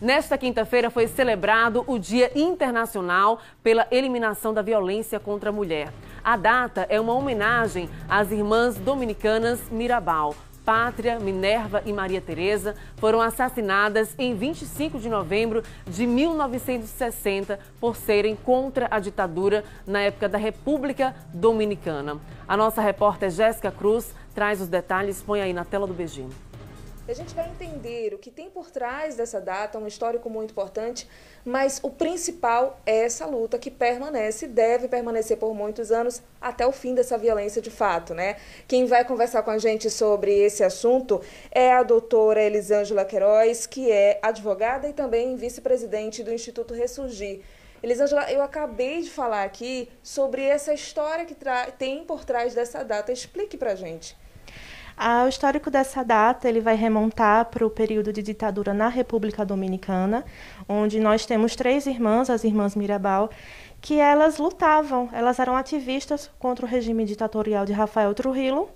Nesta quinta-feira foi celebrado o Dia Internacional pela Eliminação da Violência contra a Mulher. A data é uma homenagem às irmãs dominicanas Mirabal. Pátria, Minerva e Maria Teresa foram assassinadas em 25 de novembro de 1960 por serem contra a ditadura na época da República Dominicana. A nossa repórter Jéssica Cruz traz os detalhes, põe aí na tela do beijinho. A gente vai entender o que tem por trás dessa data, um histórico muito importante, mas o principal é essa luta que permanece, deve permanecer por muitos anos até o fim dessa violência de fato, né? Quem vai conversar com a gente sobre esse assunto é a doutora Elisângela Queiroz, que é advogada e também vice-presidente do Instituto Ressurgir. Elisângela, eu acabei de falar aqui sobre essa história que tem por trás dessa data. Explique pra gente. Ah, o histórico dessa data ele vai remontar para o período de ditadura na República Dominicana, onde nós temos três irmãs, as irmãs Mirabal, que elas lutavam, elas eram ativistas contra o regime ditatorial de Rafael Trujillo.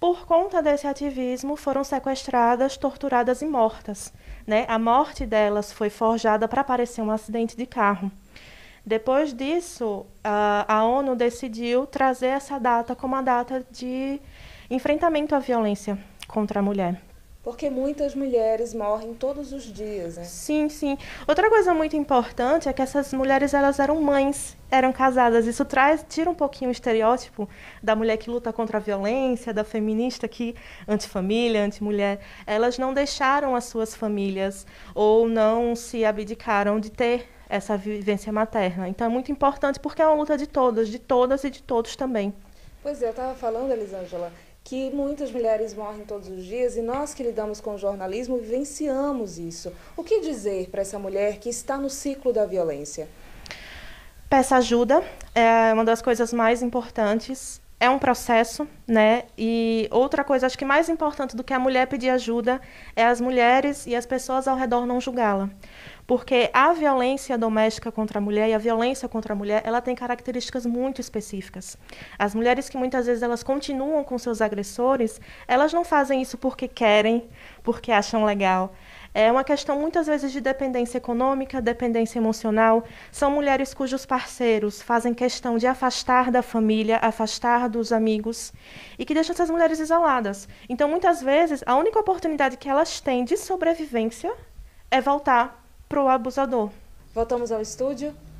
Por conta desse ativismo, foram sequestradas, torturadas e mortas. Né? A morte delas foi forjada para parecer um acidente de carro. Depois disso, a, ah, a ONU decidiu trazer essa data como a data de enfrentamento à violência contra a mulher. Porque muitas mulheres morrem todos os dias, né? Sim, sim. Outra coisa muito importante é que essas mulheres elas eram mães, eram casadas. Isso traz, tira um pouquinho o estereótipo da mulher que luta contra a violência, da feminista que antifamília, antimulher. Elas não deixaram as suas famílias ou não se abdicaram de ter essa vivência materna. Então é muito importante porque é uma luta de todas, de todas e de todos também. Pois é, eu estava falando, Elisângela, que muitas mulheres morrem todos os dias e nós que lidamos com o jornalismo vivenciamos isso. O que dizer para essa mulher que está no ciclo da violência? Peça ajuda, é uma das coisas mais importantes. É um processo, né? E outra coisa, acho que mais importante do que a mulher pedir ajuda é as mulheres e as pessoas ao redor não julgá-la porque a violência doméstica contra a mulher e a violência contra a mulher, ela tem características muito específicas. As mulheres que muitas vezes elas continuam com seus agressores, elas não fazem isso porque querem, porque acham legal. É uma questão muitas vezes de dependência econômica, dependência emocional. São mulheres cujos parceiros fazem questão de afastar da família, afastar dos amigos e que deixam essas mulheres isoladas. Então, muitas vezes, a única oportunidade que elas têm de sobrevivência é voltar para o abusador. Voltamos ao estúdio.